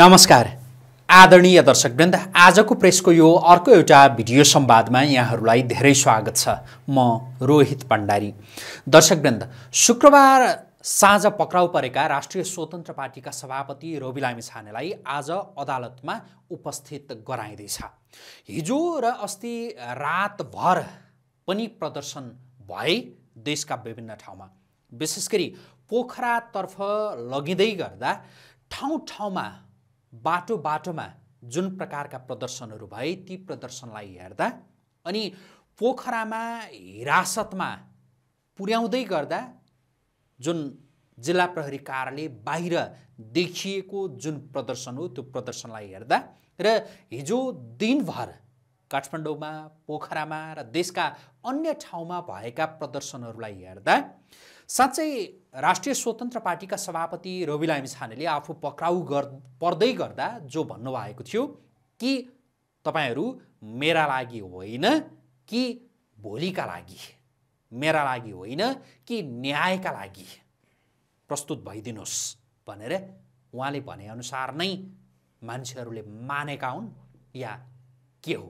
नमस्कार आदरणीय दर्शकवृन्द आजको प्रेसको यो अर्को एउटा भिडियो संवादमा यहाँहरूलाई धेरै स्वागत छ म रोहित पण्डारी दर्शकवृन्द शुक्रबार साँझ पक्राउ परेका राष्ट्रिय स्वतन्त्र पार्टीका सभापति रवि लामी छानेलाई आज अदालतमा उपस्थित गराइँदैछ हिजो र अस्ति रातभर पनि प्रदर्शन भए देशका विभिन्न ठाउँमा विशेष गरी पोखरातर्फ लगिँदै गर्दा ठाउँ ठाउँमा बाटो बाटोमा जुन प्रकारका प्रदर्शनहरू भए ती प्रदर्शनलाई हेर्दा अनि पोखरामा हिरासतमा पुर्याउँदै गर्दा जुन जिल्ला प्रहरी कार्यालय बाहिर देखिएको जुन प्रदर्शन हो त्यो प्रदर्शनलाई हेर्दा र हिजो दिनभर काठमाडौँमा पोखरामा र देशका अन्य ठाउँमा भएका प्रदर्शनहरूलाई हेर्दा साँच्चै राष्ट्रिय स्वतन्त्र पार्टीका सभापति रवि लामी छानेले आफू पक्राउ गर् पर्दै गर्दा जो भन्नुभएको थियो कि तपाईँहरू मेरा लागि होइन कि भोलिका लागि मेरा लागि होइन कि न्यायका लागि प्रस्तुत भइदिनुहोस् भनेर उहाँले भनेअनुसार नै मान्छेहरूले मानेका हुन् या के हो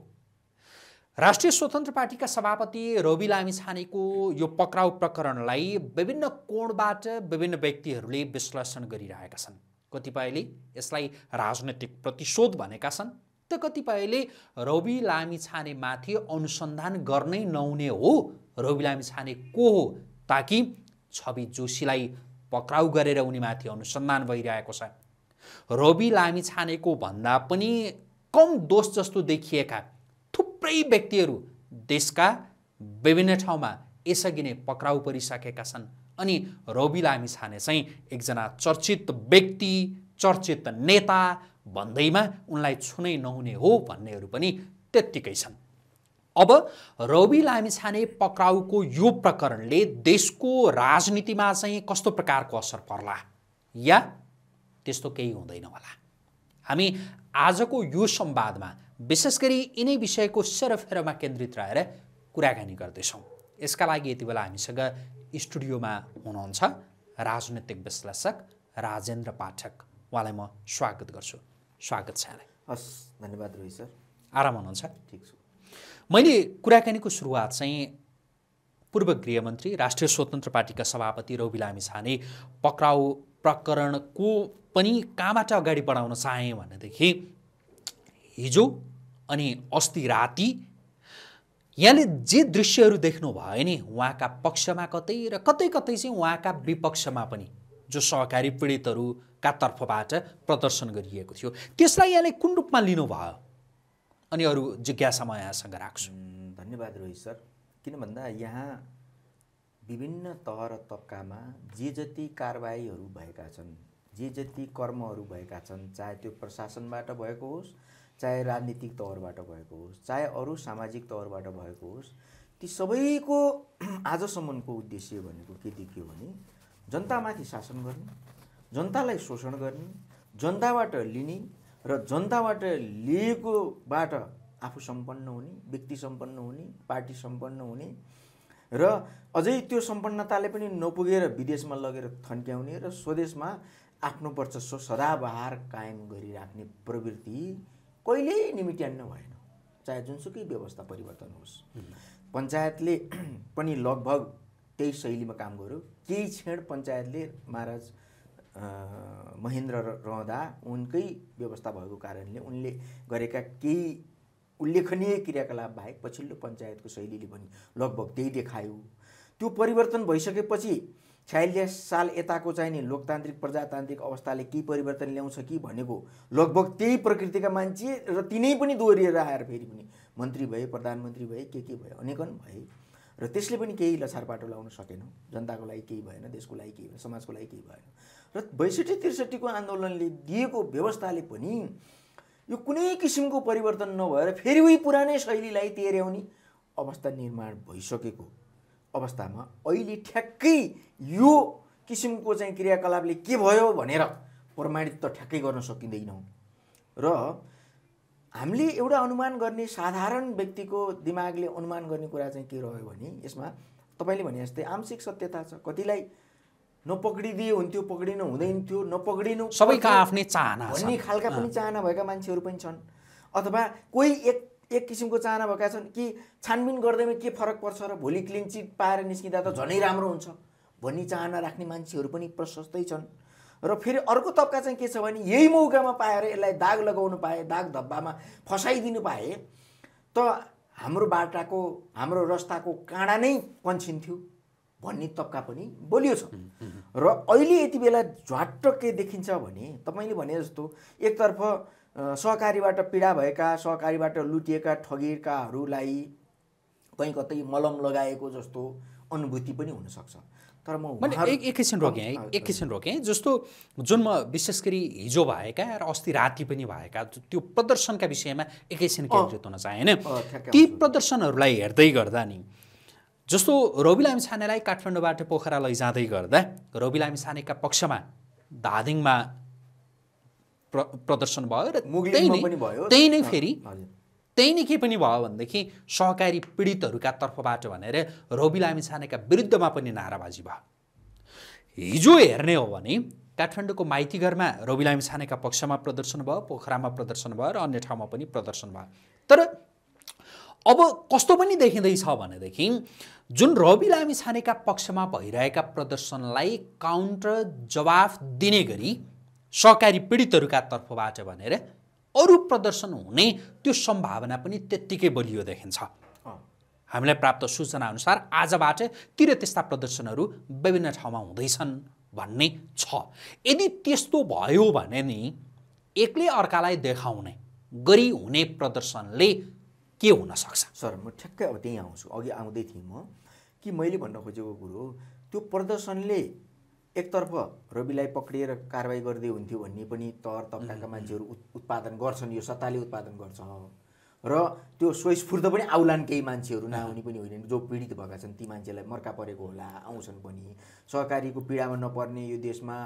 राष्ट्रिय स्वतन्त्र पार्टीका सभापति रवि लामी छानेको यो पक्राउ प्रकरणलाई विभिन्न कोणबाट विभिन्न व्यक्तिहरूले विश्लेषण गरिरहेका छन् कतिपयले यसलाई राजनैतिक प्रतिशोध भनेका छन् त कतिपयले रवि लामी छानेमाथि अनुसन्धान गर्नै नहुने हो रवि लामी छाने को हो ताकि छवि जोशीलाई पक्राउ गरेर उनीमाथि अनुसन्धान भइरहेको छ रवि लामी छानेको भन्दा पनि कम दोष जस्तो देखिएका थुप्रै व्यक्तिहरू देशका विभिन्न ठाउँमा यसअघि नै पक्राउ परिसकेका छन् अनि रवि लामी छाने चाहिँ एकजना चर्चित व्यक्ति चर्चित नेता भन्दैमा उनलाई छुनै नहुने हो भन्नेहरू पनि त्यत्तिकै छन् अब रवि लामिछाने पक्राउको यो प्रकरणले देशको राजनीतिमा चाहिँ कस्तो प्रकारको असर पर्ला या त्यस्तो केही हुँदैन होला हामी आजको यो संवादमा विशेष गरी यिनै विषयको सेरोफेरोमा केन्द्रित रहेर कुराकानी गर्दैछौँ यसका लागि यति बेला हामीसँग स्टुडियोमा हुनुहुन्छ राजनैतिक विश्लेषक राजेन्द्र पाठक उहाँलाई म स्वागत गर्छु स्वागत छ यहाँलाई हस् धन्यवाद रोहित सर आराम हुनुहुन्छ ठिक छु मैले कुराकानीको सुरुवात चाहिँ पूर्व गृहमन्त्री राष्ट्रिय स्वतन्त्र पार्टीका सभापति रवि लामी छाने पक्राउ प्रकरणको पनि कहाँबाट अगाडि बढाउन चाहेँ भनेदेखि हिजो अनि अस्ति राति यहाँले जे दृश्यहरू देख्नु भयो नि उहाँका पक्षमा कतै र कतै कतै चाहिँ उहाँका विपक्षमा पनि जो सहकारी पीडितहरूका तर्फबाट प्रदर्शन गरिएको थियो त्यसलाई यहाँले कुन रूपमा लिनुभयो अनि अरू जिज्ञासा म यहाँसँग राख्छु धन्यवाद रोहित सर किन भन्दा यहाँ विभिन्न तह र तबकामा जे जति कारवाहीहरू भएका छन् जे जति कर्महरू भएका छन् चाहे त्यो प्रशासनबाट भएको होस् चाहे राजनीतिक तौरबाट भएको होस् चाहे अरू सामाजिक तौरबाट भएको होस् ती सबैको आजसम्मको उद्देश्य भनेको के देखियो भने जनतामाथि शासन गर्ने जनतालाई शोषण गर्ने जनताबाट लिने र जनताबाट लिएकोबाट आफू सम्पन्न हुने व्यक्ति सम्पन्न हुने पार्टी सम्पन्न हुने र अझै त्यो सम्पन्नताले पनि नपुगेर विदेशमा लगेर थन्क्याउने र स्वदेशमा आफ्नो वर्चस्व सदाबहार कायम गरिराख्ने प्रवृत्ति कहिल्यै निमिट्यान्न भएन चाहे जुनसुकै व्यवस्था परिवर्तन होस् पञ्चायतले पनि लगभग त्यही शैलीमा काम गर्यो केही क्षण पञ्चायतले महाराज महेन्द्र रहँदा उनकै व्यवस्था भएको कारणले उनले गरेका केही उल्लेखनीय क्रियाकलाप बाहेक पछिल्लो पञ्चायतको शैलीले पनि लगभग त्यही देखायो त्यो परिवर्तन भइसकेपछि छयालिस साल यताको चाहिँ नि लोकतान्त्रिक प्रजातान्त्रिक अवस्थाले केही परिवर्तन ल्याउँछ कि भनेको लगभग त्यही प्रकृतिका मान्छे र तिनै पनि दोहोरिएर आएर फेरि पनि मन्त्री भए प्रधानमन्त्री भए के के भए अनेकन भए र त्यसले पनि केही लछार बाटो लाउन सकेन जनताको लागि केही भएन देशको लागि केही भएन समाजको लागि केही भएन र बैसठी त्रिसठीको आन्दोलनले दिएको व्यवस्थाले पनि यो कुनै किसिमको परिवर्तन नभएर फेरि उही पुरानै शैलीलाई तेर्याउने अवस्था निर्माण भइसकेको अवस्थामा अहिले ठ्याक्कै यो किसिमको चाहिँ क्रियाकलापले के भयो भनेर प्रमाणित त ठ्याक्कै गर्न सकिँदैनौँ र हामीले एउटा अनुमान गर्ने साधारण व्यक्तिको दिमागले अनुमान गर्ने कुरा चाहिँ के रह्यो भने यसमा तपाईँले भने जस्तै आंशिक सत्यता छ कतिलाई नपक्रिदिए हुन्थ्यो पक्रिनु हुँदैन थियो नपक्रिनु सबैका आफ्नै चाहना भन्ने खालका पनि चाहना भएका मान्छेहरू पनि छन् अथवा कोही एक एक किसिमको चाहना भएका छन् कि छानबिन गर्दैमा के फरक पर्छ र भोलि क्लिन चिट पाएर निस्किँदा त झनै राम्रो हुन्छ भन्ने चाहना राख्ने मान्छेहरू पनि प्रशस्तै छन् र फेरि अर्को तबका चाहिँ के छ भने यही मौकामा पाएर यसलाई दाग लगाउनु पाए दाग धब्बामा फसाइदिनु पाए त हाम्रो बाटाको हाम्रो रस्ताको काँडा नै कन्छिन्थ्यो भन्ने तबका पनि बोलियो छ र अहिले यति बेला झ्वाट्ट के देखिन्छ भने तपाईँले भने जस्तो एकतर्फ सहकारीबाट पीडा भएका सहकारीबाट लुटिएका ठगिएकाहरूलाई कहीँ कतै मलम लगाएको जस्तो अनुभूति पनि हुनसक्छ तर म एक एकैछिन रोकेँ एकैछिन रोकेँ जस्तो जुन म विशेष गरी हिजो भएका र अस्ति राति पनि भएका त्यो प्रदर्शनका विषयमा एकैछिन केन्द्रित हुन चाहे होइन ती प्रदर्शनहरूलाई हेर्दै गर्दा नि जस्तो रवि लामी छानेलाई काठमाडौँबाट पोखरा लैजाँदै गर्दा रवि लामी छानेका पक्षमा धादिङमा प्र प्रदर्शन भयो र त्यही नै फेरि त्यही नै के पनि भयो भनेदेखि सहकारी पीडितहरूका तर्फबाट भनेर रवि लामिछानेका विरुद्धमा पनि नाराबाजी भयो हिजो हेर्ने हो भने काठमाडौँको माइतीघरमा रवि लामिछानेका पक्षमा प्रदर्शन भयो पोखरामा प्रदर्शन भयो र अन्य ठाउँमा पनि प्रदर्शन भयो तर अब कस्तो पनि देखिँदैछ भनेदेखि जुन रवि लामिछानेका पक्षमा भइरहेका प्रदर्शनलाई काउन्टर जवाफ दिने गरी सहकारी पीडितहरूका तर्फबाट भनेर अरू प्रदर्शन हुने त्यो सम्भावना पनि त्यत्तिकै बलियो देखिन्छ हामीलाई प्राप्त सूचनाअनुसार आजबाट तिर त्यस्ता प्रदर्शनहरू विभिन्न ठाउँमा हुँदैछन् भन्ने छ यदि त्यस्तो भयो भने नि एक्लै अर्कालाई देखाउने गरी हुने प्रदर्शनले के हुनसक्छ सर म ठ्याक्कै अब त्यहीँ आउँछु अघि आउँदै थिएँ म कि मैले भन्न खोजेको कुरो त्यो प्रदर्शनले एकतर्फ रविलाई पक्रिएर कारवाही गर्दै हुन्थ्यो भन्ने पनि तर तप्काका मान्छेहरू उत्पादन गर्छन् यो सत्ताले उत्पादन गर्छ र त्यो स्वस्फूर्त पनि आउलान् केही मान्छेहरू नआउने पनि होइनन् जो पीडित भएका छन् ती मान्छेलाई मर्का परेको होला आउँछन् पनि सहकारीको पीडामा नपर्ने यो देशमा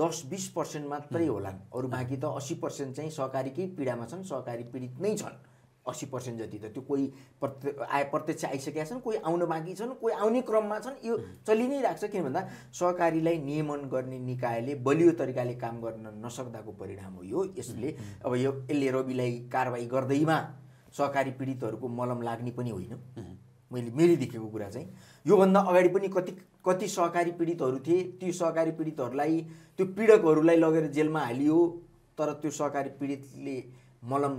दस बिस पर्सेन्ट मात्रै होलान् अरू बाँकी त अस्सी पर्सेन्ट चाहिँ सहकारीकै पीडामा छन् सहकारी पीडित नै छन् अस्सी पर्सेन्ट जति त त्यो कोही प्रत्य आए प्रत्यक्ष आइसकेका छन् कोही आउन बाँकी छन् कोही आउने क्रममा छन् यो चलि नै राख्छ किन भन्दा सहकारीलाई नियमन गर्ने निकायले बलियो तरिकाले काम गर्न नसक्दाको परिणाम हो यो यसले अब यो यसले रविलाई कारवाही गर्दैमा सहकारी पीडितहरूको मलम लाग्ने पनि होइन मैले मेरो देखेको कुरा चाहिँ योभन्दा अगाडि पनि कति कति सहकारी पीडितहरू थिए त्यो सहकारी पीडितहरूलाई त्यो पीडकहरूलाई लगेर जेलमा हालियो तर त्यो सहकारी पीडितले मलम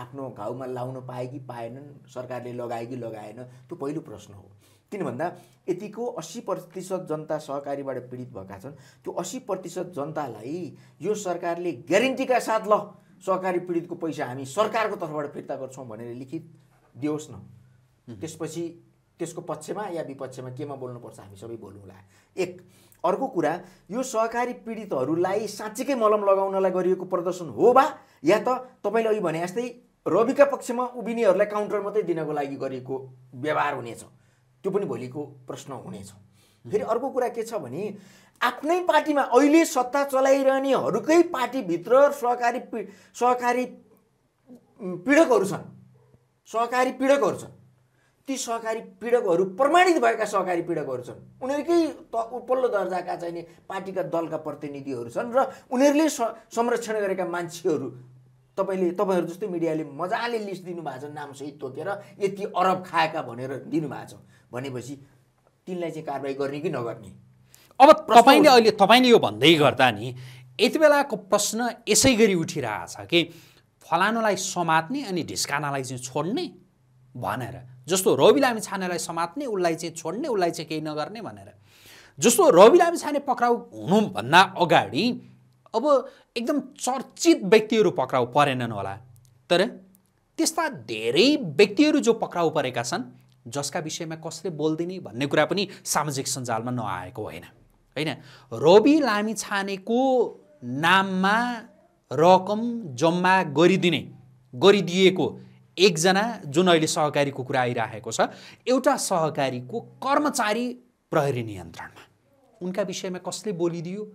आफ्नो घाउमा लाउन पाए कि पाएनन् सरकारले लगाए कि लगाएन त्यो पहिलो प्रश्न हो किन भन्दा यतिको अस्सी प्रतिशत जनता सहकारीबाट पीडित भएका छन् त्यो अस्सी प्रतिशत जनतालाई यो सरकारले ग्यारेन्टीका साथ ल सहकारी पीडितको पैसा हामी सरकारको तर्फबाट फिर्ता गर्छौँ भनेर लिखित दियोस् न त्यसपछि त्यसको पक्षमा या विपक्षमा केमा बोल्नुपर्छ हामी सबै बोलौँला एक अर्को कुरा यो सहकारी पीडितहरूलाई साँच्चीकै मलम लगाउनलाई गरिएको प्रदर्शन हो वा या त तपाईँले अघि भने जस्तै रविका पक्षमा उभिनेहरूलाई काउन्टर मात्रै दिनको लागि गरेको व्यवहार हुनेछ त्यो पनि भोलिको प्रश्न हुनेछ फेरि अर्को कुरा के छ भने आफ्नै पार्टीमा अहिले सत्ता चलाइरहनेहरूकै पार्टीभित्र सहकारी पी सहकारी पीडकहरू छन् सहकारी पीडकहरू छन् ती सहकारी पीडकहरू प्रमाणित भएका सहकारी पीडकहरू छन् उनीहरूकै त उपल्लो दर्जाका चाहिने पार्टीका दलका प्रतिनिधिहरू छन् र उनीहरूले संरक्षण गरेका मान्छेहरू तपाईँले तपाईँहरू जस्तै मिडियाले मजाले लिस्ट दिनुभएको छ नामसहित तोकेर यति अरब खाएका भनेर दिनुभएको छ भनेपछि तिनलाई चाहिँ कारवाही गर्ने कि नगर्ने अब तपाईँले अहिले तपाईँले यो भन्दै गर्दा नि यति बेलाको प्रश्न यसै गरी उठिरहेछ कि फलानुलाई समात्ने अनि ढिस्कानालाई चाहिँ छोड्ने भनेर जस्तो रवि लामी छानेलाई समात्ने उसलाई चाहिँ छोड्ने उसलाई चाहिँ केही नगर्ने भनेर जस्तो रवि लामी छाने पक्राउ हुनुभन्दा अगाडि अब एकदम चर्चित व्यक्तिहरू पक्राउ परेनन् होला तर त्यस्ता धेरै व्यक्तिहरू जो पक्राउ परेका छन् जसका विषयमा कसले बोलिदिने भन्ने कुरा पनि सामाजिक सञ्जालमा नआएको होइन होइन रवि लामी छानेको नाममा रकम जम्मा गरिदिने गरिदिएको एकजना जुन अहिले सहकारीको कुरा आइरहेको छ एउटा सहकारीको कर्मचारी प्रहरी नियन्त्रणमा उनका विषयमा कसले बोलिदियो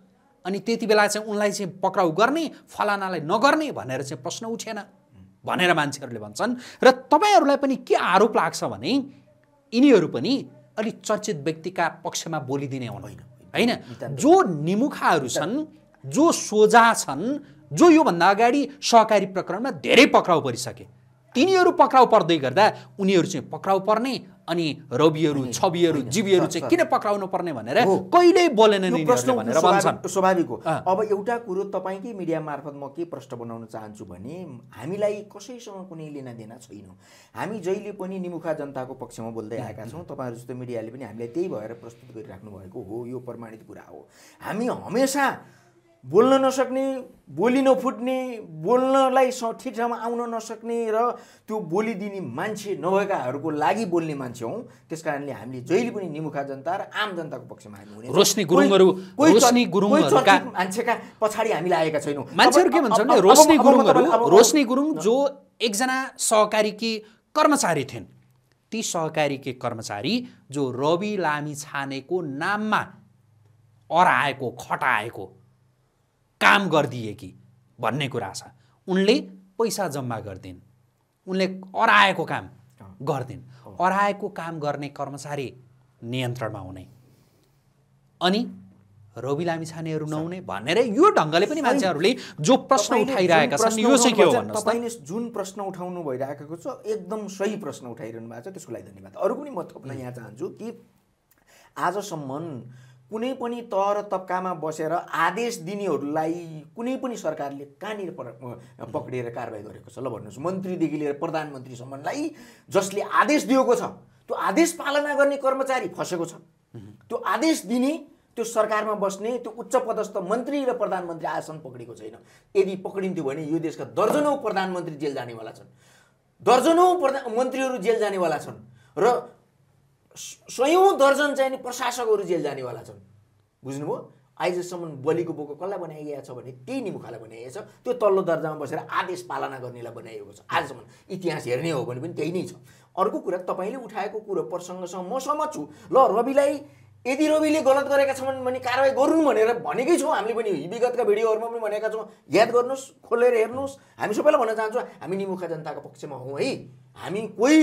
अनि त्यति बेला चाहिँ उनलाई चाहिँ पक्राउ गर्ने फलानालाई नगर्ने भनेर चाहिँ प्रश्न उठेन भनेर मान्छेहरूले भन्छन् र तपाईँहरूलाई पनि के आरोप लाग्छ भने यिनीहरू पनि अलिक चर्चित व्यक्तिका पक्षमा बोलिदिने हुँदैन होइन जो निमुखाहरू छन् जो सोझा छन् जो योभन्दा अगाडि सहकारी प्रकरणमा धेरै पक्राउ परिसके तिनीहरू पक्राउ पर्दै गर्दा उनीहरू चाहिँ पक्राउ पर्ने अनि रबिहरू छविहरू जीवीहरू चाहिँ किन पक्राउनु पर्ने भनेर कहिल्यै बोलेन भनेर भन्छन् स्वाभाविक हो अब एउटा कुरो तपाईँकै मिडिया मार्फत म के प्रश्न बनाउन चाहन्छु भने हामीलाई कसैसँग कुनै लिन छैनौँ हामी जहिले पनि निमुखा जनताको पक्षमा बोल्दै आएका छौँ तपाईँहरू जस्तो मिडियाले पनि हामीलाई त्यही भएर प्रस्तुत गरिराख्नु भएको हो यो प्रमाणित कुरा हो हामी हमेसा बोल्न नसक्ने बोली नफुट्ने बोल्नलाई ठिक ठाउँमा आउन नसक्ने र त्यो बोलिदिने मान्छे नभएकाहरूको लागि बोल्ने मान्छे हौ त्यस कारणले हामीले जहिले पनि निमुखा जनता र आम जनताको पक्षमा हामी रोशनी गुरुङहरू रोशनी मान्छेका पछाडि हामी लागेका छैनौँ मान्छेहरू के भन्छन् रोशनी गुरुङहरू रोशनी गुरुङ जो एकजना सहकारी सहकारीकी कर्मचारी थिइन् ती सहकारी सहकारीकी कर्मचारी जो रवि लामी छानेको नाममा अराएको खटाएको काम गरिदिए कि भन्ने कुरा छ उनले पैसा जम्मा गरिदिन् उनले अराएको काम गरिदिन् अराएको काम गर्ने कर्मचारी नियन्त्रणमा हुने अनि रवि लामी छानेहरू नहुने भनेरै यो ढङ्गले पनि मान्छेहरूले जो प्रश्न उठाइरहेका छन् यो चाहिँ के हो तपाईँले जुन प्रश्न उठाउनु भइरहेको छ एकदम सही प्रश्न उठाइरहनु भएको छ त्यसको लागि धन्यवाद अरू पनि म थप्न यहाँ चाहन्छु कि आजसम्म कुनै पनि तह र तब्कामा बसेर आदेश दिनेहरूलाई कुनै पनि सरकारले कहाँनिर पक्रिएर कारवाही गरेको छ ल भन्नुहोस् मन्त्रीदेखि लिएर प्रधानमन्त्रीसम्मलाई जसले आदेश दिएको छ त्यो आदेश पालना गर्ने कर्मचारी फसेको छ त्यो आदेश दिने त्यो सरकारमा बस्ने त्यो उच्च पदस्थ मन्त्री र प्रधानमन्त्री आसन पक्रिएको छैन यदि पक्रिन्थ्यो भने यो देशका दर्जनौँ प्रधानमन्त्री जेल जानेवाला छन् दर्जनौँ प्रधान मन्त्रीहरू जेल जानेवाला छन् र सयौँ दर्जन चाहिँ नि प्रशासकहरू जेल जानेवाला छन् बुझ्नुभयो आइजसम्म बलिको बोको कसलाई बनाइएको छ भने त्यही निमुखालाई बनाइएको छ त्यो तल्लो दर्जामा बसेर आदेश पालना गर्नेलाई बनाइएको छ आजसम्म इतिहास हेर्ने हो भने पनि त्यही नै छ अर्को कुरा तपाईँले उठाएको कुरो प्रसङ्गसँग म सहमत छु ल रविलाई यदि रविले गलत गरेका छन् भने कारवाही गरौँ भनेर भनेकै छौँ हामीले पनि विगतका भिडियोहरूमा पनि भनेका छौँ याद गर्नुहोस् खोलेर हेर्नुहोस् हामी सबैलाई भन्न चाहन्छौँ हामी निमुखा जनताको पक्षमा हौँ है हामी कोही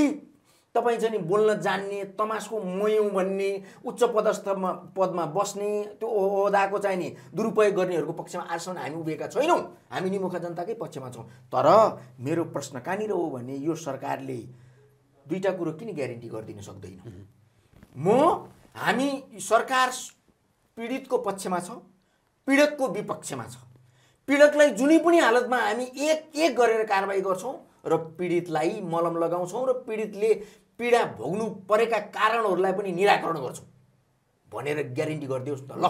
तपाईँ चाहिँ नि बोल्न जान्ने तमासको मयौँ भन्ने उच्च पदस्थमा पदमा बस्ने त्यो ओहदाको चाहिँ नि दुरुपयोग गर्नेहरूको पक्षमा आजसम्म हामी उभिएका छैनौँ हामी निमुख जनताकै पक्षमा छौँ तर मेरो प्रश्न कहाँनिर हो भने यो सरकारले दुईवटा कुरो किन ग्यारेन्टी गरिदिन सक्दैन म हामी सरकार पीडितको पक्षमा छ पीडकको विपक्षमा छ पीडकलाई जुनै पनि हालतमा हामी एक एक गरेर कारवाही गर्छौँ र पीडितलाई मलम लगाउँछौँ र पीडितले पीडा भोग्नु परेका कारणहरूलाई पनि निराकरण गर्छौँ भनेर ग्यारेन्टी गरिदियोस् न ल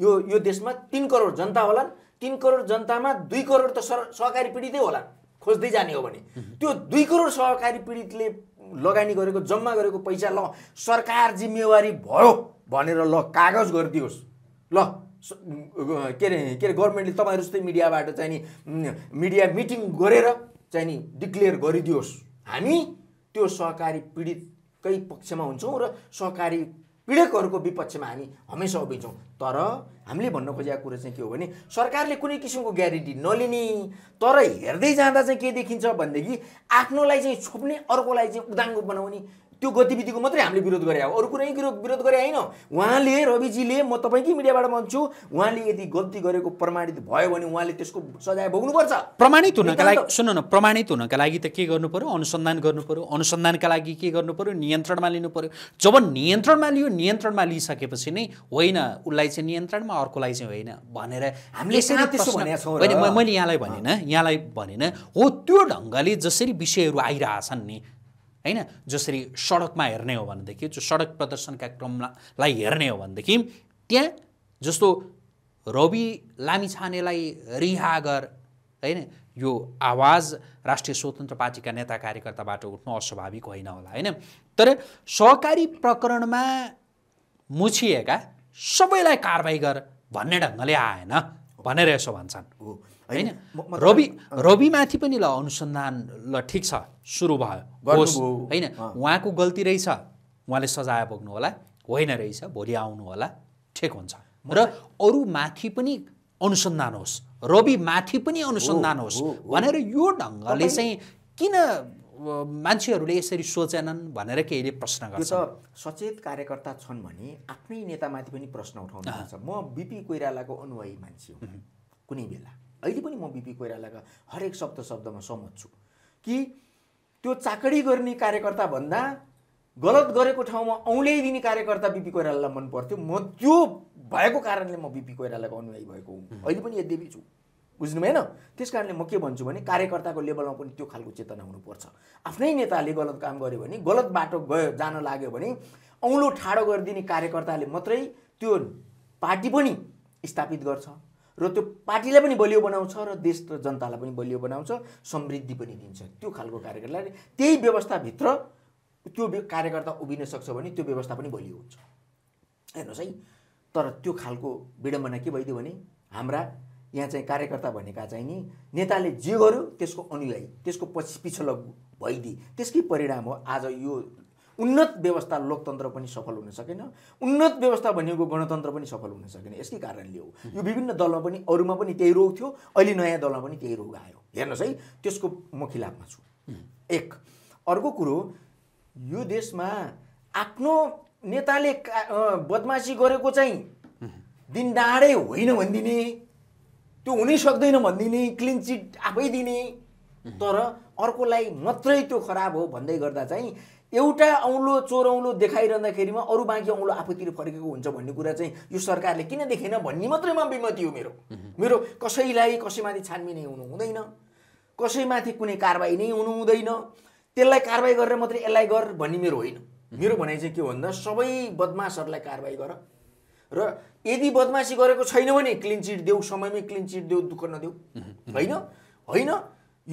यो यो देशमा तिन करोड जनता होलान् तिन करोड जनतामा दुई करोड त सर सहकारी पीडितै होला खोज्दै जाने हो भने त्यो दुई करोड सहकारी पीडितले लगानी गरेको जम्मा गरेको पैसा ल सरकार जिम्मेवारी भयो भनेर ल कागज गरिदियोस् ल के अरे के अरे गभर्मेन्टले तपाईँहरू जस्तै मिडियाबाट चाहिँ नि मिडिया मिटिङ गरेर चाहिँ नि डिक्लेयर गरिदियोस् हामी त्यो सहकारी पीडितकै पक्षमा हुन्छौँ र सहकारी पीडकहरूको विपक्षमा हामी हमेसा उभिन्छौँ तर हामीले भन्न खोजेको कुरो चाहिँ के हो भने सरकारले कुनै किसिमको ग्यारेन्टी नलिने तर हेर्दै जाँदा चाहिँ के देखिन्छ भनेदेखि आफ्नोलाई चाहिँ छोप्ने अर्कोलाई चाहिँ उदाङ्गो बनाउने त्यो गतिविधिको मात्रै हामीले विरोध गरे हो अरू कुनै कुरो विरोध गरे होइन उहाँले रविजीले म तपाईँकै मिडियाबाट भन्छु उहाँले यदि गल्ती गरेको प्रमाणित भयो भने उहाँले त्यसको सजाय भोग्नुपर्छ प्रमाणित हुनका लागि सुन न प्रमाणित हुनका लागि त के गर्नु पर्यो अनुसन्धान गर्नु पर्यो अनुसन्धानका लागि के गर्नु पर्यो नियन्त्रणमा लिनु पर्यो जब नियन्त्रणमा लियो नियन्त्रणमा लिइसकेपछि नै होइन उसलाई चाहिँ नियन्त्रणमा अर्कोलाई चाहिँ होइन भनेर हामीले मैले यहाँलाई भनेन यहाँलाई भनेन हो त्यो ढङ्गले जसरी विषयहरू आइरहेछन् नि होइन जसरी सडकमा हेर्ने हो भनेदेखि जो सडक प्रदर्शनका क्रमलाई हेर्ने हो भनेदेखि त्यहाँ जस्तो रवि लामिछानेलाई रिहा गर होइन यो आवाज राष्ट्रिय स्वतन्त्र पार्टीका नेता कार्यकर्ताबाट उठ्नु अस्वाभाविक होइन होला होइन तर सहकारी प्रकरणमा मुछिएका सबैलाई कारवाही गर भन्ने ढङ्गले आएन भनेर यसो भन्छन् होइन रवि रविमाथि पनि ल अनुसन्धान ल ठिक छ सुरु भयो होस् होइन उहाँको गल्ती रहेछ उहाँले सजाय भोग्नु होला होइन रहेछ भोलि आउनु होला ठिक हुन्छ र अरू माथि पनि अनुसन्धान होस् रवि माथि पनि अनुसन्धान होस् भनेर यो ढङ्गले चाहिँ किन मान्छेहरूले यसरी सोचेनन् भनेर केहीले प्रश्न गर्छ सचेत कार्यकर्ता छन् भने आफ्नै नेतामाथि पनि प्रश्न उठाउनु पर्छ म बिपी कोइरालाको अनुयायी मान्छे हुँ कुनै बेला अहिले पनि म बिपी कोइरालाका हरेक शब्द शब्दमा सहमत छु कि त्यो चाकडी गर्ने कार्यकर्ता भन्दा गलत गरेको ठाउँमा औँल्याइदिने कार्यकर्ता बिपी कोइरालालाई मन पर्थ्यो म त्यो भएको कारणले म बिपी कोइरालाको अनुयायी भएको हुँ अहिले पनि यद्यपि छु बुझ्नु भएन त्यस कारणले म के भन्छु भने कार्यकर्ताको लेभलमा पनि त्यो खालको चेतना हुनुपर्छ आफ्नै नेताले गलत काम गर्यो भने गलत बाटो गयो जान लाग्यो भने औँलो ठाडो गरिदिने कार्यकर्ताले मात्रै त्यो पार्टी पनि स्थापित गर्छ र त्यो पार्टीलाई पनि बलियो बनाउँछ र देश र जनतालाई पनि बलियो बनाउँछ समृद्धि पनि दिन्छ त्यो खालको कार्यकर्ताले त्यही व्यवस्थाभित्र त्यो कार्यकर्ता उभिन सक्छ भने त्यो व्यवस्था पनि बलियो हुन्छ हेर्नुहोस् है तर त्यो खालको विडम्बना के भइदियो भने हाम्रा यहाँ चाहिँ कार्यकर्ता भनेका चाहिँ नि नेताले जे गर्यो त्यसको अनुयायी त्यसको पछि पिछलो भइदिए त्यसकै परिणाम हो आज यो उन्नत व्यवस्था लोकतन्त्र पनि सफल हुन सकेन उन्नत व्यवस्था भनेको गणतन्त्र पनि सफल हुन सकेन यसकै कारणले हो यो विभिन्न दलमा पनि अरूमा पनि त्यही रोग थियो अहिले नयाँ दलमा पनि त्यही रोग आयो हेर्नुहोस् है त्यसको म खिलाफमा छु एक अर्को कुरो यो देशमा आफ्नो नेताले बदमासी गरेको चाहिँ दिन डाँडै होइन भनिदिने त्यो हुनै सक्दैन भनिदिने क्लिन चिट आफै दिने तर अर्कोलाई मात्रै त्यो खराब हो भन्दै गर्दा चाहिँ एउटा औँलो चोर औँलो देखाइरहँदाखेरिमा अरू बाँकी औँलो आफूतिर फर्केको हुन्छ भन्ने कुरा चाहिँ यो सरकारले किन देखेन भन्ने मात्रैमा विमति हो मेरो मेरो कसैलाई कसैमाथि छानबिनै हुनु हुँदैन कसैमाथि कुनै कारवाही नै हुनु हुँदैन त्यसलाई कारवाही गरेर मात्रै यसलाई गर भन्ने मेरो होइन मेरो भनाइ चाहिँ के हो भन्दा सबै बदमासहरूलाई कारवाही गर र यदि बदमासी गरेको छैन भने क्लिन चिट देऊ समयमै क्लिन चिट देऊ दुःख नदेऊ होइन होइन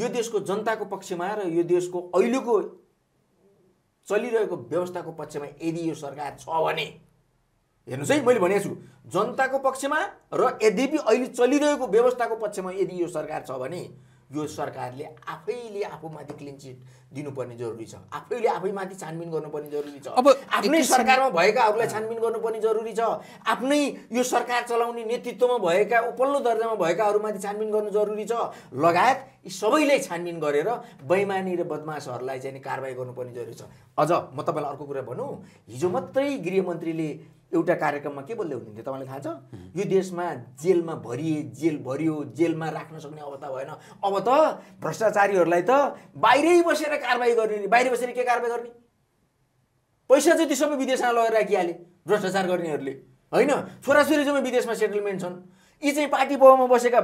यो देशको जनताको पक्षमा र यो देशको अहिलेको चलिरहेको व्यवस्थाको पक्षमा यदि यो सरकार छ भने हेर्नुहोस् है मैले भनेको छु जनताको पक्षमा र यद्यपि अहिले चलिरहेको व्यवस्थाको पक्षमा यदि यो सरकार छ भने यो सरकारले आफैले आफूमाथि क्लिन चिट दिनुपर्ने जरुरी छ आफैले आफैमाथि छानबिन गर्नुपर्ने जरुरी छ अब आफ्नै सरकारमा भएकाहरूलाई छानबिन गर्नुपर्ने जरुरी छ आफ्नै यो सरकार चलाउने नेतृत्वमा भएका उपल्लो दर्जामा भएकाहरूमाथि छानबिन गर्नु जरुरी छ लगायत यी सबैले छानबिन गरेर बैमानी र बदमासहरूलाई चाहिँ कारवाही गर्नुपर्ने जरुरी छ अझ म तपाईँलाई अर्को कुरा भनौँ हिजो मात्रै गृहमन्त्रीले एउटा कार्यक्रममा के बोल्दै हुनुहुन्थ्यो तपाईँलाई थाहा छ यो देशमा जेलमा भरिए जेल भरियो जेलमा राख्न सक्ने अवस्था भएन अब त भ्रष्टाचारीहरूलाई त बाहिरै बसेर कारवाही गर्ने बाहिर बसेर के कारवाही गर्ने पैसा जति सबै विदेशमा लगेर राखिहाले भ्रष्टाचार गर्नेहरूले होइन छोराछोरी जम्मै विदेशमा सेटलमेन्ट छन् यी चाहिँ पार्टी पवामा बसेका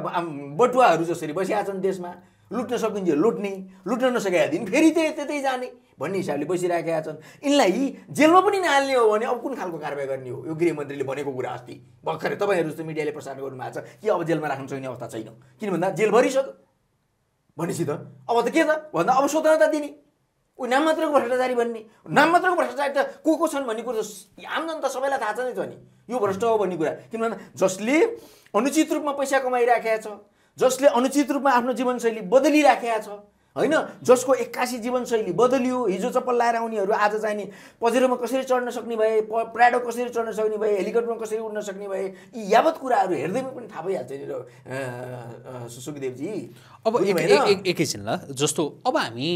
बटुवाहरू जसरी बसिहाल्छन् देशमा लुट्न सकिन्थ्यो लुट्ने लुट्न नसकेका दिन फेरि त्यही त्यतै जाने भन्ने हिसाबले बसिरहेका छन् यिनलाई जेलमा पनि नहाल्ने हो भने अब कुन खालको कारवाही गर्ने हो यो गृहमन्त्रीले भनेको कुरा अस्ति भर्खरै तपाईँहरू जस्तो मिडियाले प्रसारण गर्नुभएको छ कि अब जेलमा राख्नु सक्ने अवस्था छैन किन भन्दा जेल भरिसक्यो भनेपछि त अब त के त भन्दा अब स्वतन्त्रता दिने ऊ नाम मात्रको भ्रष्टाचारी भन्ने नाम मात्रको भ्रष्टाचारी त को को छन् भन्ने कुरो आम जनता सबैलाई थाहा छ नै त नि यो भ्रष्ट हो भन्ने कुरा किन भन्दा जसले अनुचित रूपमा पैसा कमाइराखेका छ जसले अनुचित रूपमा आफ्नो जीवनशैली बदलिराखेका छ होइन जसको एक्कासी जीवनशैली बदलियो हिजो चप्पल लगाएर आउनेहरू आज चाहिँ नि पजेरोमा कसरी चढ्न सक्ने भए प्राडो कसरी चढ्न सक्ने भए हेलिकप्टरमा कसरी उड्न सक्ने भए यी यावत कुराहरू हेर्दैमा पनि थाहा भइहाल्छ नि र सुखदेवजी अब एकैछिन ल जस्तो अब हामी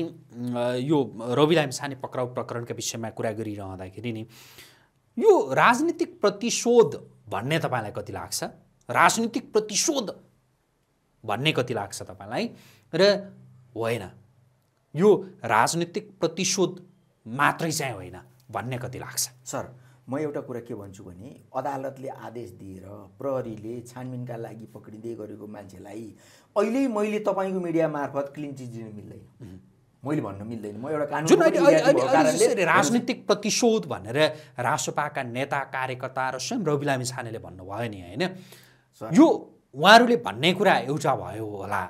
यो रवि लामी साने पक्राउ प्रकरणका विषयमा कुरा गरिरहँदाखेरि नि यो राजनीतिक प्रतिशोध भन्ने तपाईँलाई कति लाग्छ राजनीतिक प्रतिशोध भन्ने कति लाग्छ तपाईँलाई र होइन यो राजनीतिक प्रतिशोध मात्रै चाहिँ होइन भन्ने कति लाग्छ सर म एउटा कुरा के भन्छु भने अदालतले आदेश दिएर प्रहरीले छानबिनका लागि पक्रिँदै गरेको मान्छेलाई अहिले मैले तपाईँको मिडिया मार्फत क्लिन चिज दिन मिल्दैन मैले भन्न मिल्दैन म एउटा कानुन राजनीतिक प्रतिशोध भनेर रासोपाका नेता कार्यकर्ता र स्वयं रवि लामी छानेले भन्नुभयो नि होइन यो उहाँहरूले भन्ने कुरा एउटा भयो होला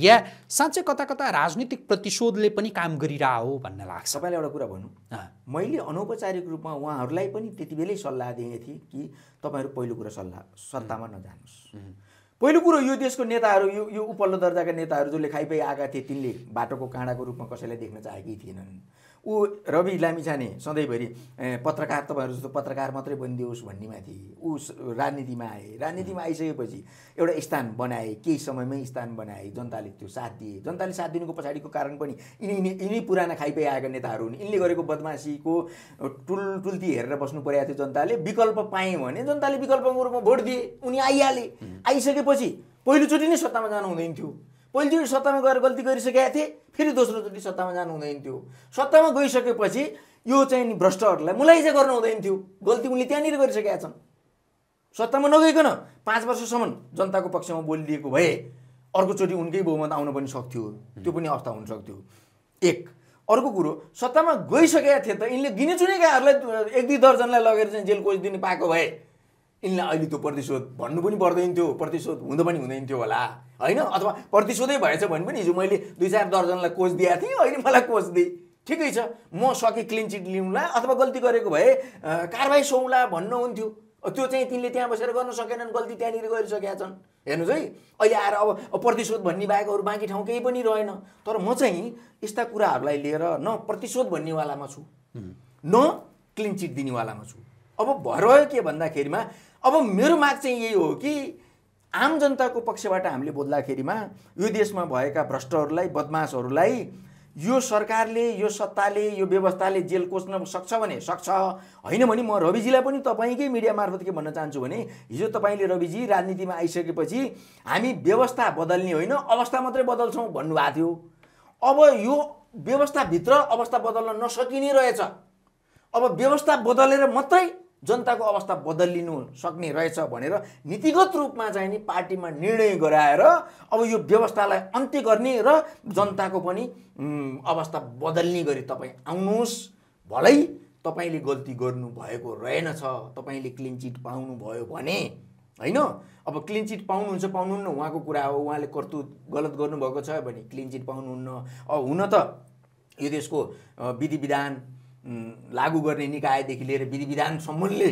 या साँच्चै कता कता राजनीतिक प्रतिशोधले पनि काम गरिरह हो भन्ने लाग्छ तपाईँले एउटा कुरा भन्नु मैले अनौपचारिक रूपमा उहाँहरूलाई पनि त्यति बेलै सल्लाह दिएँ थिएँ कि तपाईँहरू पहिलो कुरा सल्लाह सत्तामा नजानुहोस् पहिलो कुरो यो देशको नेताहरू यो यो उपल्लो दर्जाका नेताहरू जसले खाइपाइ आएका थिए तिनले बाटोको काँडाको रूपमा कसैलाई देख्न चाहेकै थिएनन् ऊ रवि लामिछाने सधैँभरि पत्रकार तपाईँहरू जस्तो पत्रकार मात्रै बनिदियोस् भन्नेमाथि ऊ राजनीतिमा आए राजनीतिमा आइसकेपछि एउटा स्थान बनाए केही समयमै स्थान बनाए जनताले त्यो साथ दिए जनताले साथ दिनुको पछाडिको कारण पनि यिनी यिनी पुराना खाइपाइ आएका नेताहरू हुन् यिनले गरेको बदमासीको टुल टुल्ती हेरेर बस्नु परेको थियो जनताले विकल्प पाएँ भने जनताले विकल्पको रूपमा भोट दिए उनी आइहाले आइसकेपछि पहिलोचोटि नै सत्तामा जानु हुँदैन थियो पहिलोचोटि सत्तामा गएर गल्ती गरिसकेका थिए फेरि दोस्रोचोटि सत्तामा जानु हुँदैन थियो सत्तामा गइसकेपछि यो चाहिँ नि भ्रष्टहरूलाई मुलाइजा गर्नु हुँदैन थियो गल्ती उनले त्यहाँनिर गरिसकेका छन् सत्तामा नगइकन पाँच वर्षसम्म जनताको पक्षमा बोलिदिएको भए अर्कोचोटि उनकै बहुमत आउन पनि सक्थ्यो त्यो पनि अवस्था हुन सक्थ्यो एक अर्को कुरो सत्तामा गइसकेका थिए त यिनले गिने चुनेकाहरूलाई एक दुई दर्जनलाई लगेर चाहिँ जेल कोच दिनु पाएको भए यिनलाई अहिले त्यो प्रतिशोध भन्नु पनि पर्दैन थियो प्रतिशोध हुँदो पनि हुँदैन थियो होला होइन अथवा प्रतिशोधै भएछ भने पनि हिजो मैले दुई चार दर्जनलाई कोच दिएको थिएँ अहिले मलाई कोच दिएँ ठिकै छ म सकेँ क्लिन चिट लिउँला अथवा गल्ती गरेको भए कारवाही सोउँला भन्नु हुन्थ्यो त्यो चाहिँ तिनले त्यहाँ बसेर गर्न सकेनन् गल्ती त्यहाँनिर गरिसकेका छन् हेर्नुहोस् है अहिले आएर अब प्रतिशोध भन्ने बाहेक अरू बाँकी ठाउँ केही पनि रहेन तर म चाहिँ यस्ता कुराहरूलाई लिएर न प्रतिशोध भन्नेवालामा छु न क्लिन चिट दिनेवालामा छु अब भर के भन्दाखेरिमा अब मेरो माग चाहिँ यही हो कि आम जनताको पक्षबाट हामीले बोल्दाखेरिमा यो देशमा भएका भ्रष्टहरूलाई बदमासहरूलाई यो सरकारले यो सत्ताले यो व्यवस्थाले जेल कोच्न सक्छ भने सक्छ होइन भने म रविजीलाई पनि तपाईँकै मिडिया मार्फत के भन्न चाहन्छु भने हिजो तपाईँले रविजी राजनीतिमा आइसकेपछि हामी व्यवस्था बदल्ने होइन अवस्था मात्रै बदल्छौँ भन्नुभएको थियो अब यो व्यवस्थाभित्र अवस्था बदल्न नसकिने रहेछ अब व्यवस्था बदलेर मात्रै जनताको अवस्था बदलिनु सक्ने रहेछ भनेर नीतिगत रूपमा चाहिँ नि पार्टीमा निर्णय गराएर अब यो व्यवस्थालाई अन्त्य गर्ने र जनताको पनि अवस्था बदल्ने गरी तपाईँ आउनुहोस् भलै तपाईँले गल्ती गर्नुभएको रहेनछ तपाईँले क्लिन चिट पाउनुभयो भने होइन अब क्लिन चिट पाउनुहुन्छ पाउनुहुन्न उहाँको कुरा हो उहाँले कर्तु गलत गर्नुभएको छ भने क्लिन चिट पाउनुहुन्न अब हुन त यो देशको विधि विधान लागू गर्ने निकायदेखि लिएर विधि विधानसम्मले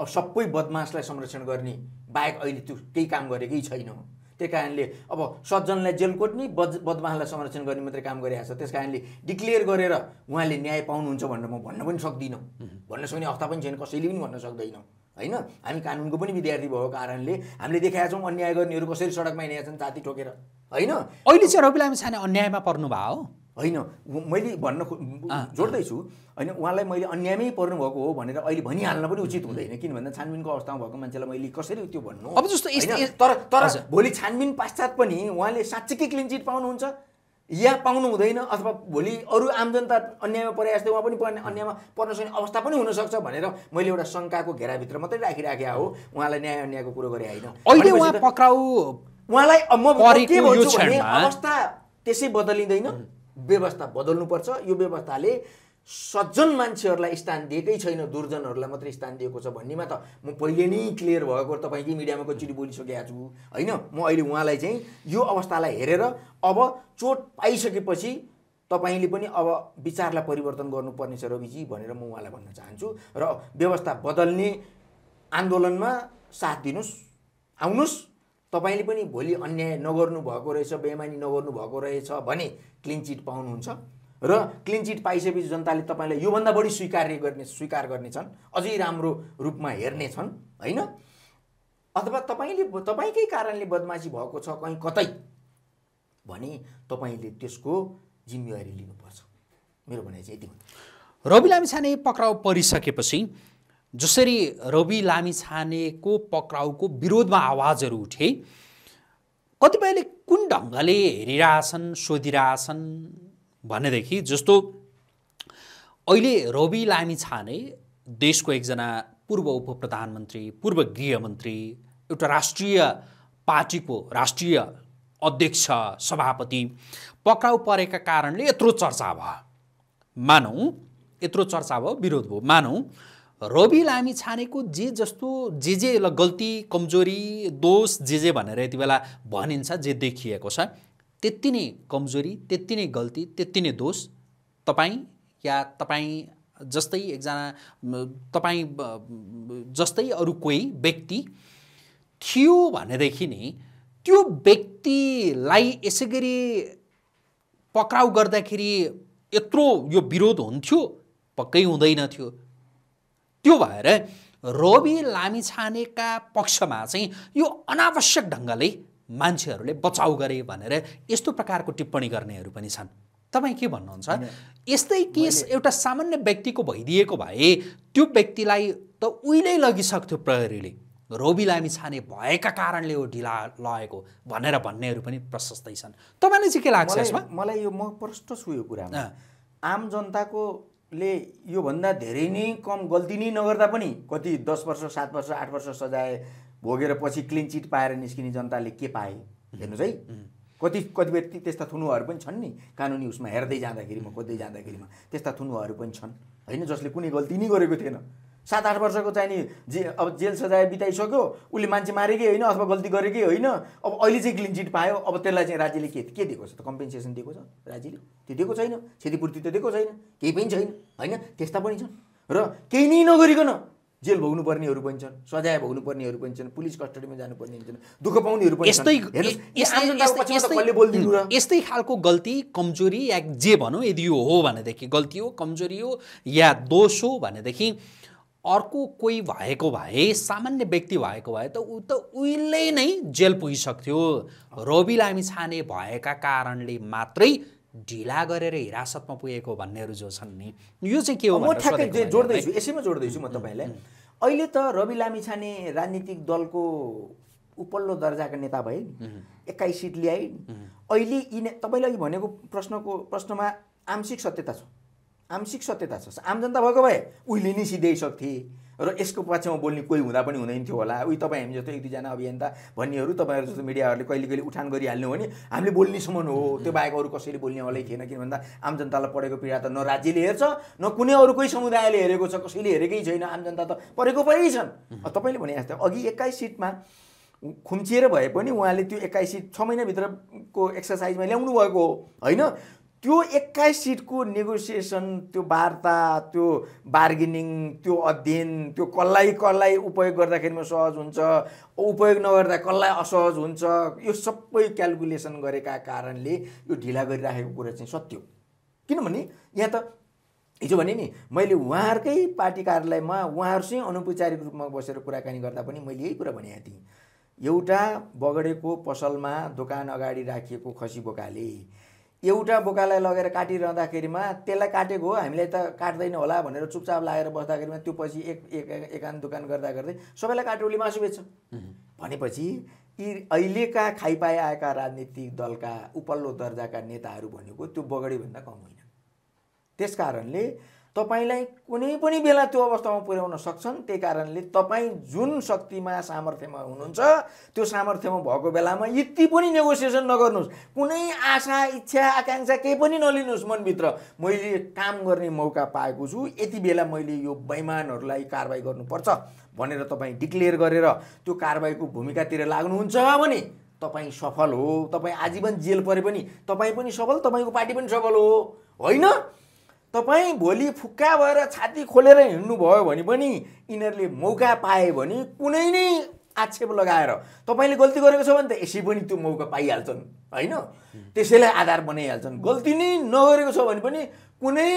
अब सबै बदमासलाई संरक्षण गर्ने बाहेक अहिले त्यो केही काम गरेकै छैन त्यही कारणले अब सज्जनलाई जेल नै बद बदमासलाई संरक्षण गर्ने मात्रै काम गरिरहेको छ त्यस कारणले डिक्लेयर गरेर उहाँले न्याय पाउनुहुन्छ भनेर म भन्न पनि सक्दिनँ भन्न सक्ने अवस्था पनि छैन कसैले पनि भन्न सक्दैनौँ होइन हामी कानुनको पनि विद्यार्थी भएको कारणले हामीले देखाएको छौँ अन्याय गर्नेहरू कसरी सडकमा हिँडेका छन् जाति ठोकेर होइन अहिले चाहिँ रविलामी छाने अन्यायमा पर्नु भयो होइन मैले भन्न जोड्दैछु होइन उहाँलाई मैले अन्यायमै पर्नु भएको हो भनेर अहिले भनिहाल्न पनि उचित हुँदैन किन भन्दा छानबिनको अवस्थामा भएको मान्छेलाई मैले कसरी त्यो भन्नु अब जस्तो तर तर भोलि छानबिन पश्चात पनि उहाँले साँच्चीकै क्लिन चिट पाउनुहुन्छ या पाउनु हुँदैन अथवा भोलि अरू आम जनता अन्यायमा परे जस्तै उहाँ पनि पर्ने अन्यायमा पर्न सक्ने अवस्था पनि हुनसक्छ भनेर मैले एउटा शङ्काको घेराभित्र मात्रै राखिराखेको हो उहाँलाई न्याय अन्यायको कुरो गरे होइन अहिले उहाँ पक्राउ उहाँलाई म के भन्छु भने अवस्था त्यसै बदलिँदैन व्यवस्था बदल्नुपर्छ यो व्यवस्थाले सज्जन मान्छेहरूलाई स्थान दिएकै छैन दुर्जनहरूलाई मात्रै स्थान दिएको छ भन्नेमा त म पहिले नै क्लियर भएको तपाईँकै मिडियामा कचोटि बोलिसकेको छु होइन म अहिले उहाँलाई चाहिँ यो अवस्थालाई हेरेर अब चोट पाइसकेपछि तपाईँले पनि अब विचारलाई परिवर्तन गर्नुपर्नेछ रविजी भनेर म उहाँलाई भन्न चाहन्छु र व्यवस्था बदल्ने आन्दोलनमा साथ दिनुहोस् आउनुहोस् तपाईँले पनि भोलि अन्याय नगर्नु भएको रहेछ बेमानी नगर्नु भएको रहेछ भने क्लिन चिट पाउनुहुन्छ र क्लिन चिट पाइसकेपछि जनताले तपाईँलाई योभन्दा बढी स्वीकार्य गर्ने स्वीकार गर्नेछन् अझै राम्रो रूपमा हेर्नेछन् होइन अथवा तपाईँले तपाईँकै कारणले बदमासी भएको छ कहीँ कतै भने तपाईँले त्यसको जिम्मेवारी लिनुपर्छ मेरो भनाइ चाहिँ यति हुन्छ रवि लामिछाने पक्राउ परिसकेपछि जसरी रवि लामिछानेको पक्राउको विरोधमा आवाजहरू उठे कतिपयले कुन ढङ्गले हेरिरहेछन् सोधिरहेछन् भनेदेखि जस्तो अहिले रवि लामिछाने देशको एकजना पूर्व उप प्रधानमन्त्री पूर्व गृहमन्त्री एउटा राष्ट्रिय पार्टीको राष्ट्रिय अध्यक्ष सभापति पक्राउ परेका कारणले यत्रो चर्चा भयो मानौँ यत्रो चर्चा भयो विरोध भयो मानौँ रवि लामी छानेको जे जस्तो जे जे ल गल्ती कमजोरी दोष जे जे भनेर यति बेला भनिन्छ जे देखिएको छ त्यति नै कमजोरी त्यति नै गल्ती त्यति नै दोष तपाईँ या तपाईँ जस्तै एकजना तपाईँ जस्तै अरू कोही व्यक्ति थियो भनेदेखि नै त्यो व्यक्तिलाई यसै गरी पक्राउ गर्दाखेरि यत्रो यो विरोध हुन्थ्यो पक्कै हुँदैन थियो त्यो भएर रोबी लामिछानेका पक्षमा चाहिँ यो अनावश्यक ढङ्गले मान्छेहरूले बचाउ गरे भनेर यस्तो प्रकारको टिप्पणी गर्नेहरू पनि छन् तपाईँ के भन्नुहुन्छ यस्तै केस एउटा सामान्य व्यक्तिको भइदिएको भए त्यो व्यक्तिलाई त उहिल्यै लगिसक्थ्यो प्रहरीले रोबी लामी छाने भएका कारणले यो ढिला लगेको भनेर भन्नेहरू पनि प्रशस्तै छन् तपाईँलाई चाहिँ के लाग्छ यसमा मलाई यो म प्रष्ट छु यो कुरामा आम जनताको ले योभन्दा धेरै नै कम गल्ती नै नगर्दा पनि कति दस वर्ष सात वर्ष आठ वर्ष सजाए भोगेर पछि क्लिन चिट पाएर निस्किने जनताले के पाए हेर्नुहोस् है कति कति व्यक्ति त्यस्ता थुनुवाहरू पनि छन् नि कानुनी उसमा हेर्दै जाँदाखेरिमा खोज्दै जाँदाखेरिमा त्यस्ता थुनुवाहरू पनि छन् होइन जसले कुनै गल्ती नै गरेको थिएन सात आठ वर्षको चाहिँ नि जे अब जेल सजाय बिताइसक्यो उसले मान्छे मारेकै होइन अथवा गल्ती गरेकै होइन अब अहिले चाहिँ क्लिन चिट पायो अब त्यसलाई चाहिँ राज्यले के के दिएको छ त कम्पेन्सेसन दिएको छ राज्यले त्यो दिएको छैन क्षतिपूर्ति त दिएको छैन केही पनि छैन होइन त्यस्ता पनि छन् र केही नै नगरिकन जेल भोग्नुपर्नेहरू पनि छन् सजाय भोग्नुपर्नेहरू पनि छन् पुलिस कस्टडीमा जानुपर्ने हुन्छन् दुःख पाउनेहरू पनि यस्तै यस्तै खालको गल्ती कमजोरी या जे भनौँ यदि यो हो भनेदेखि गल्ती हो कमजोरी हो या दोष हो भनेदेखि अर्को कोही भएको भए सामान्य व्यक्ति भएको भए त ऊ त उहिले नै जेल पुगिसक्थ्यो रवि लामी छाने भएका कारणले मात्रै ढिला गरेर हिरासतमा पुगेको भन्नेहरू जो छन् नि यो चाहिँ के हो म ठ्याक्कै जोड्दैछु यसैमा जोड्दैछु म तपाईँलाई अहिले त रवि लामी छाने राजनीतिक दलको उपल्लो दर्जाका नेता भए नि एक्काइस सिट ल्याए अहिले यिनी तपाईँले अघि भनेको प्रश्नको प्रश्नमा आंशिक सत्यता छ आंशिक सत्यता छ आम जनता भएको भए उहिले नि सिधाइसक्थे र यसको पछिमा बोल्ने कोही हुँदा पनि हुँदैन थियो होला उही तपाईँ हामी जस्तो एक दुईजना अभियन्ता भन्नेहरू तपाईँहरू जस्तो मिडियाहरूले कहिले कहिले उठान गरिहाल्नु हो भने हामीले बोल्नेसम्म हो त्यो बाहेक अरू कसैले बोल्ने थिएन किन भन्दा आम जनतालाई पढेको पीडा त न राज्यले हेर्छ न कुनै अरू कोही समुदायले हेरेको छ कसैले हेरेकै छैन आम जनता त परेको परै छन् तपाईँले भने जस्तो अघि एक्काइस सिटमा खुम्चिएर भए पनि उहाँले त्यो एक्काइस सिट छ महिनाभित्रको एक्सर्साइजमा ल्याउनु भएको हो होइन त्यो एक्काइस सिटको नेगोसिएसन त्यो वार्ता त्यो बार्गेनिङ त्यो अध्ययन त्यो कसलाई कसलाई उपयोग गर्दाखेरिमा सहज हुन्छ उपयोग नगर्दा कसलाई असहज हुन्छ यो सबै क्यालकुलेसन गरेका कारणले यो ढिला गरिराखेको कुरा चाहिँ सत्य हो किनभने यहाँ त हिजो भने नि मैले उहाँहरूकै पार्टी कार्यालयमा उहाँहरूसँग अनौपचारिक रूपमा बसेर कुराकानी गर्दा पनि मैले यही कुरा भनेको थिएँ एउटा बगडेको पसलमा दोकान अगाडि राखिएको खसी बोकाले एउटा बोकालाई लगेर काटिरहँदाखेरिमा त्यसलाई काटेको हो हामीलाई त काट्दैन होला भनेर चुपचाप लागेर बस्दाखेरिमा त्यो पछि एक एकान दुकान गर्दा गर्दै सबैलाई काटेर मासु बेच्छ भनेपछि यी अहिलेका खाइपाइ आएका राजनीतिक दलका उपल्लो दर्जाका नेताहरू भनेको त्यो बगडीभन्दा कम होइन त्यस कारणले तपाईँलाई कुनै पनि बेला त्यो अवस्थामा पुर्याउन सक्छन् त्यही कारणले तपाईँ जुन शक्तिमा सामर्थ्यमा हुनुहुन्छ त्यो सामर्थ्यमा भएको बेलामा यति पनि नेगोसिएसन नगर्नुहोस् कुनै आशा इच्छा आकाङ्क्षा केही पनि नलिनुहोस् मनभित्र मैले काम गर्ने मौका पाएको छु यति बेला मैले यो बैमानहरूलाई कारवाही गर्नुपर्छ भनेर तपाईँ डिक्लेयर गरेर त्यो कारवाहीको भूमिकातिर लाग्नुहुन्छ भने तपाईँ सफल हो तपाईँ आजीवन जेल परे पनि तपाईँ पनि सफल तपाईँको पार्टी पनि सफल हो होइन तपाईँ भोलि फुक्का भएर छाती खोलेर हिँड्नुभयो भने पनि यिनीहरूले मौका पाए भने कुनै नै आक्षेप लगाएर तपाईँले गल्ती गरेको छ भने त यसै पनि त्यो मौका पाइहाल्छन् होइन त्यसैलाई आधार बनाइहाल्छन् गल्ती नै नगरेको छ भने पनि कुनै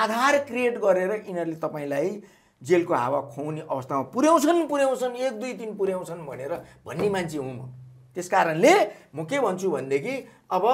आधार क्रिएट गरेर यिनीहरूले तपाईँलाई जेलको हावा खुवाउने अवस्थामा पुर्याउँछन् पुर्याउँछन् एक दुई तिन पुर्याउँछन् भनेर भन्ने मान्छे हुँ म त्यस कारणले म के भन्छु भनेदेखि अब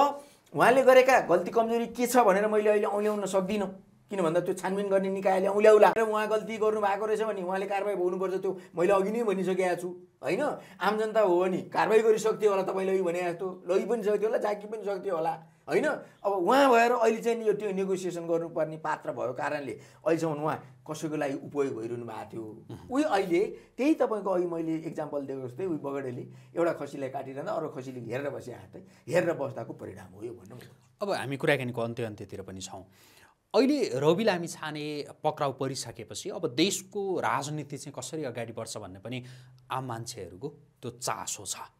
उहाँले गरेका गल्ती कमजोरी के छ भनेर मैले अहिले औल्याउन सक्दिनँ किन भन्दा त्यो छानबिन गर्ने निकायले औल्याउला र उहाँ गल्ती गर्नुभएको रहेछ भने उहाँले कारवाही भोग्नुपर्छ त्यो मैले अघि नै भनिसकेको छु होइन आम जनता हो भने कारवाही गरिसक्थ्यो होला तपाईँले भने जस्तो लगि पनि सक्थ्यो होला झाँकी पनि सक्थ्यो होला होइन अब उहाँ भएर अहिले चाहिँ यो त्यो नेगोसिएसन गर्नुपर्ने पात्र भएको कारणले अहिलेसम्म उहाँ कसैको लागि उपयोग भइरहनु भएको थियो उही अहिले त्यही तपाईँको अघि मैले इक्जाम्पल दिएको जस्तै उही बगडेले एउटा खसीलाई काटिरहँदा अरू खसीले हेरेर बसे हेरेर बस्दाको परिणाम हो यो भन्नु अब हामी कुराकानीको अन्त्य अन्त्यतिर पनि छौँ अहिले रवि लामी छाने पक्राउ परिसकेपछि अब देशको राजनीति चाहिँ कसरी अगाडि बढ्छ भन्ने पनि आम मान्छेहरूको त्यो चासो छ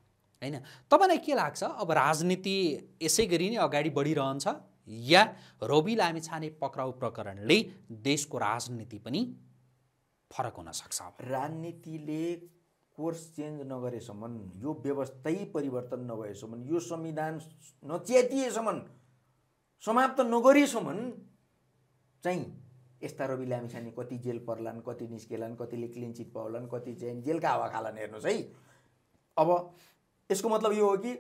होइन तपाईँलाई के लाग्छ अब राजनीति यसै गरी नै अगाडि बढिरहन्छ या रवि लामी छाने पक्राउ प्रकरणले देशको राजनीति पनि फरक हुनसक्छ राजनीतिले कोर्स चेन्ज नगरेसम्म यो व्यवस्थै परिवर्तन नभएसम्म यो संविधान नच्यातिएसम्म समाप्त नगरेसम्म चाहिँ यस्ता रवि लामिछाने कति जेल पर्लान् कति निस्केलान् कतिले क्लिन चिट पाउलान् कति चाहिँ जेलका हावा खालान् हेर्नुहोस् है अब यसको मतलब यो हो कि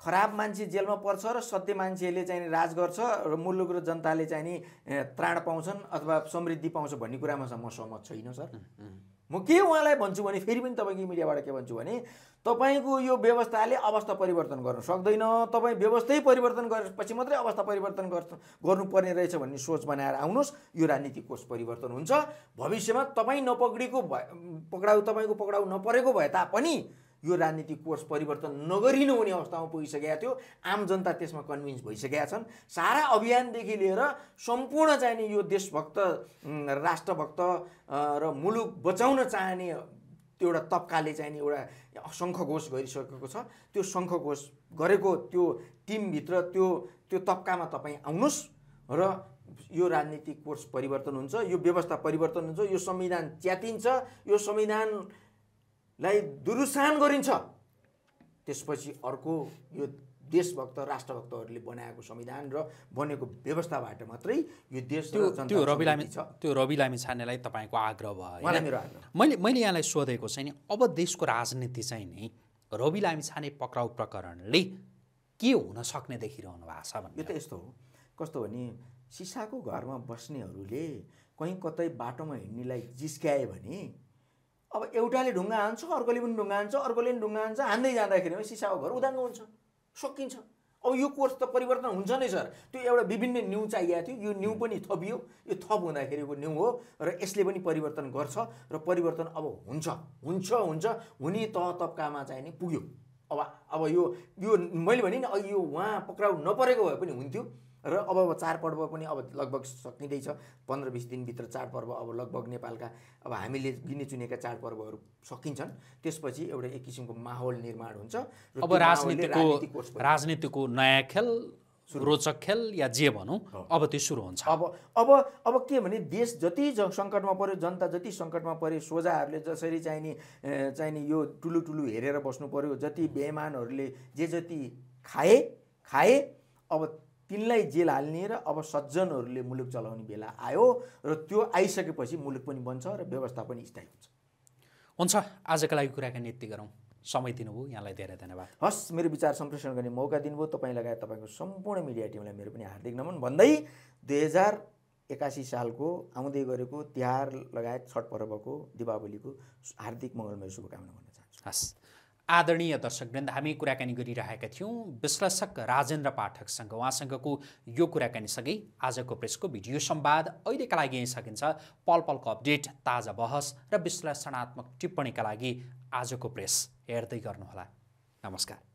खराब मान्छे जेलमा पर्छ र सत्य मान्छेले चाहिँ राज गर्छ र मुलुक र जनताले चाहिँ नि त्राण पाउँछन् अथवा समृद्धि पाउँछ भन्ने कुरामा चाहिँ म सहमत छैन सर म के उहाँलाई भन्छु भने फेरि पनि तपाईँको मिडियाबाट के भन्छु भने तपाईँको यो व्यवस्थाले अवस्था परिवर्तन गर्न सक्दैन तपाईँ व्यवस्थै परिवर्तन गरेपछि मात्रै अवस्था परिवर्तन गर् गर्नुपर्ने रहेछ भन्ने सोच बनाएर आउनुहोस् यो राजनीति कोष परिवर्तन हुन्छ भविष्यमा तपाईँ नपक्रिएको भए पक्राउ तपाईँको पक्राउ नपरेको भए तापनि यो राजनीतिक कोर्स परिवर्तन नगरिनु हुने अवस्थामा पुगिसकेका थियो आम जनता त्यसमा कन्भिन्स भइसकेका छन् सारा अभियानदेखि लिएर सम्पूर्ण चाहिने यो देशभक्त राष्ट्रभक्त र मुलुक बचाउन चाहने त्यो एउटा चाहिँ चाहिने एउटा शङ्ख घोष गरिसकेको छ त्यो घोष गरेको त्यो टिमभित्र त्यो त्यो तब्कामा तपाईँ आउनुहोस् र यो राजनीतिक कोर्स परिवर्तन हुन्छ यो व्यवस्था परिवर्तन हुन्छ यो संविधान च्यातिन्छ यो संविधान लाई दुरुसान गरिन्छ त्यसपछि अर्को यो देशभक्त राष्ट्रभक्तहरूले बनाएको संविधान र बनेको व्यवस्थाबाट मात्रै यो देश त्यो रवि लामी छ त्यो रवि लामी छानेलाई तपाईँको आग्रह भयो मेरो आग्रह मैले मैले यहाँलाई सोधेको छैन अब देशको राजनीति चाहिँ नि रवि लामी छाने पक्राउ प्रकरणले के हुन सक्ने देखिरहनु भएको छ भने यो त यस्तो हो कस्तो भने सिसाको घरमा बस्नेहरूले कहीँ कतै बाटोमा हिँड्नेलाई जिस्क्याए भने अब एउटाले ढुङ्गा हान्छ अर्कोले पनि ढुङ्गा हान्छ अर्कोले पनि ढुङ्गा हान्छ हान्दै जाँदाखेरि सिसाको घर उदाङ्गो हुन्छ सकिन्छ अब यो कोर्स त परिवर्तन हुन्छ नै सर त्यो एउटा विभिन्न न्यु चाहिएको थियो यो न्यु पनि थपियो यो थप हुँदाखेरिको न्यु हो र यसले पनि परिवर्तन गर्छ र परिवर्तन अब हुन्छ हुन्छ हुन्छ हुने तह तप्कामा चाहिँ नि पुग्यो अब अब यो यो मैले भने नि यो उहाँ पक्राउ नपरेको भए पनि हुन्थ्यो र अब चाडपर्व पनि अब लगभग सकिँदैछ पन्ध्र बिस दिनभित्र चाडपर्व अब लगभग नेपालका अब हामीले गिने चुनेका चाडपर्वहरू सकिन्छन् त्यसपछि एउटा एक किसिमको माहौल निर्माण हुन्छ अब राजनीतिको राजनीतिको नयाँ खेल रोचक खेल या जे भनौँ अब त्यो सुरु हुन्छ अब अब अब के भने देश जति ज सङ्कटमा पऱ्यो जनता जति सङ्कटमा पऱ्यो सोझाहरूले जसरी चाहिने चाहिने यो टुलु टुलु हेरेर बस्नु पऱ्यो जति बेमानहरूले जे जति खाए खाए अब तिनलाई जेल हाल्ने र अब सज्जनहरूले मुलुक चलाउने बेला आयो र त्यो आइसकेपछि मुलुक पनि बन्छ र व्यवस्था पनि स्थायी हुन्छ हुन्छ आजका लागि कुराकानी यति गरौँ समय दिनुभयो यहाँलाई धेरै धन्यवाद हस् मेरो विचार सम्प्रेषण गर्ने मौका दिनुभयो तपाईँ लगायत तपाईँको सम्पूर्ण मिडिया टिमलाई मेरो पनि हार्दिक नमन भन्दै दुई हजार एकासी सालको आउँदै गरेको तिहार लगायत छठ पर्वको दिपावलीको हार्दिक मङ्गलमय शुभकामना भन्न चाहन्छु हस् आदरणीय दर्शकवृन्द हामी कुराकानी गरिरहेका थियौँ विश्लेषक राजेन्द्र पाठकसँग उहाँसँगको यो कुराकानी कुराकानीसँगै आजको प्रेसको भिडियो सम्वाद अहिलेका लागि यहीँ सकिन्छ पल पलको अपडेट ताजा बहस र विश्लेषणात्मक टिप्पणीका लागि आजको प्रेस हेर्दै गर्नुहोला नमस्कार